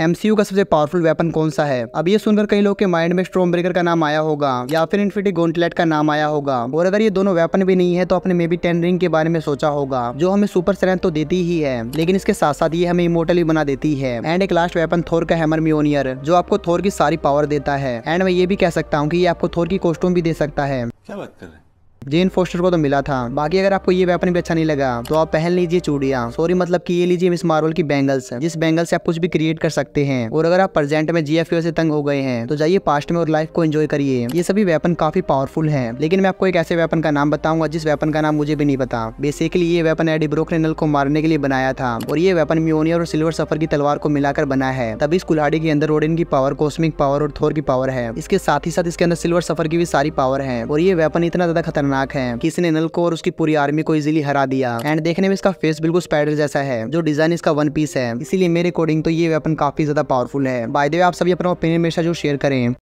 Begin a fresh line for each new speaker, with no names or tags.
MCU का सबसे powerful weapon कौन सा है अब ये सुनकर कई लोग के माइंड में स्ट्रॉम ब्रेकर का नाम आया होगा या फिर इन्फिटी गोन्टलेट का नाम आया होगा और अगर ये दोनों वेपन भी नहीं है तो अपने मे बी टेन रिंग के बारे में सोचा होगा जो हमें सुपर स्ट्रेंथ तो देती ही है लेकिन इसके साथ साथ ये हमें इमोटल भी बना देती है एंड एक लास्ट वेपन थोर का हैमर मियोनियर जो आपको थोर की सारी पावर देता है एंड मैं ये भी कह सकता हूँ की ये आपको थोर की कॉस्ट्यूम भी दे सकता है
क्या बात कर रहे हैं
जेन फोस्टर को तो मिला था बाकी अगर आपको ये वेपन भी अच्छा नहीं लगा तो आप पहन लीजिए चूड़िया सॉरी मतलब की ये लीजिए मिस मार्वल की बैंगल्स जिस बैंगल से आप कुछ भी क्रिएट कर सकते हैं और अगर आप प्रेजेंट में जीएफओ से तंग हो गए हैं तो जाइए पास्ट में और लाइफ को एंजॉय करिए ये सभी वेपन काफी पावरफुल है लेकिन मैं आपको एक ऐसे वेपन का नाम बताऊंगा जिस वेपन का नाम मुझे भी नहीं पता बेसिकली ये वेपन एडी ब्रोक को मारने के लिए बनाया था और ये वेपन म्योनियर और सिल्वर सफर की तलवार को मिलाकर बना है तभी इस कुल्हाड़ी के अंदर ओडिन की पावर कॉस्मिक पावर और थोर की पावर है इसके साथ ही साथ इसके अंदर सिल्वर सफर की भी सारी पावर है और ये वेपन इतना ज्यादा खतरनाक खतरनाक है किसने नल को और उसकी पूरी आर्मी को इजिली हरा दिया एंड देखने में इसका फेस बिल्कुल स्पाइडर जैसा है जो डिजाइन इसका वन पीस है इसीलिए मेरे अकॉर्डिंग तो ये वेपन काफी ज्यादा पावरफुल है बाय द वे आप सभी अपना ओपिनियन मेरे साथ जो शेयर करें